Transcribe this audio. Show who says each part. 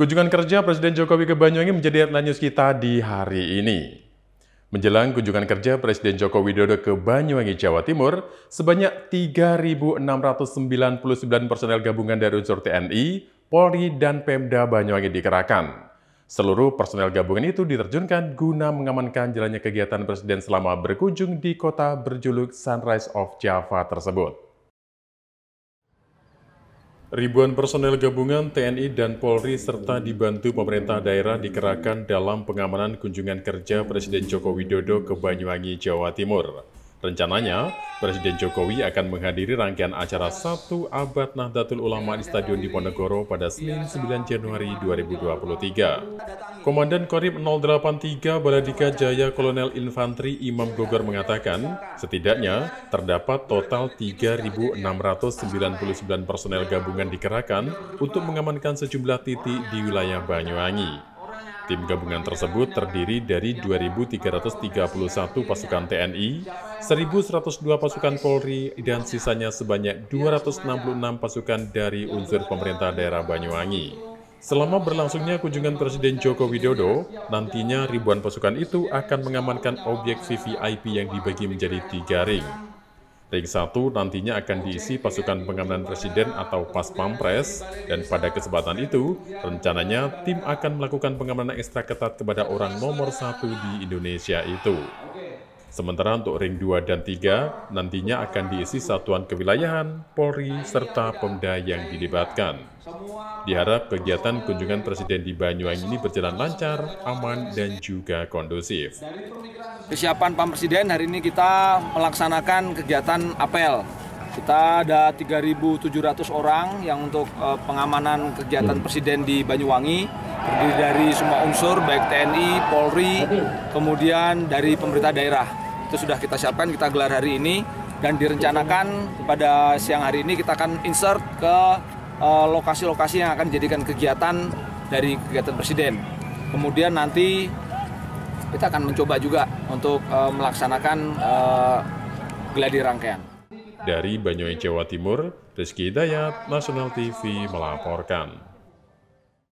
Speaker 1: Kunjungan kerja Presiden Jokowi ke Banyuwangi menjadi headline news kita di hari ini. Menjelang kunjungan kerja Presiden Joko Widodo ke Banyuwangi, Jawa Timur, sebanyak 3.699 personel gabungan dari unsur TNI, Polri, dan Pemda Banyuwangi dikerahkan. Seluruh personel gabungan itu diterjunkan guna mengamankan jalannya kegiatan Presiden selama berkunjung di kota berjuluk Sunrise of Java tersebut. Ribuan personel gabungan TNI dan Polri serta dibantu pemerintah daerah dikerahkan dalam pengamanan kunjungan kerja Presiden Joko Widodo ke Banyuwangi, Jawa Timur. Rencananya, Presiden Jokowi akan menghadiri rangkaian acara Sabtu Abad Nahdlatul Ulama di Stadion Diponegoro pada Senin 9 Januari 2023. Komandan Korim 083 Baladika Jaya Kolonel Infanteri Imam Gogor mengatakan, setidaknya terdapat total 3.699 personel gabungan dikerahkan untuk mengamankan sejumlah titik di wilayah Banyuwangi. Tim gabungan tersebut terdiri dari 2.331 pasukan TNI, 1.102 pasukan Polri, dan sisanya sebanyak 266 pasukan dari unsur pemerintah daerah Banyuwangi. Selama berlangsungnya kunjungan Presiden Joko Widodo, nantinya ribuan pasukan itu akan mengamankan objek VVIP yang dibagi menjadi tiga ring. Ring 1 nantinya akan diisi pasukan pengamanan presiden atau pas pampres, dan pada kesempatan itu, rencananya tim akan melakukan pengamanan ekstra ketat kepada orang nomor satu di Indonesia itu. Sementara untuk ring 2 dan 3 nantinya akan diisi satuan kewilayahan, Polri, serta Pemda yang dilibatkan. Diharap kegiatan kunjungan Presiden di Banyuwangi ini berjalan lancar, aman, dan juga kondusif.
Speaker 2: Kesiapan Pak Presiden hari ini kita melaksanakan kegiatan apel kita ada 3.700 orang yang untuk uh, pengamanan kegiatan hmm. presiden di Banyuwangi terdiri dari semua unsur baik TNI, Polri, kemudian dari pemerintah daerah. Itu sudah kita siapkan, kita gelar hari ini dan direncanakan pada siang hari ini kita akan insert ke eh, lokasi-lokasi uh, yang akan dijadikan kegiatan dari kegiatan presiden. Kemudian nanti kita akan mencoba juga untuk uh, melaksanakan uh, geladi rangkaian. Dari Banyuwangi, Jawa Timur, Rizky Hidayat, Nasional TV melaporkan.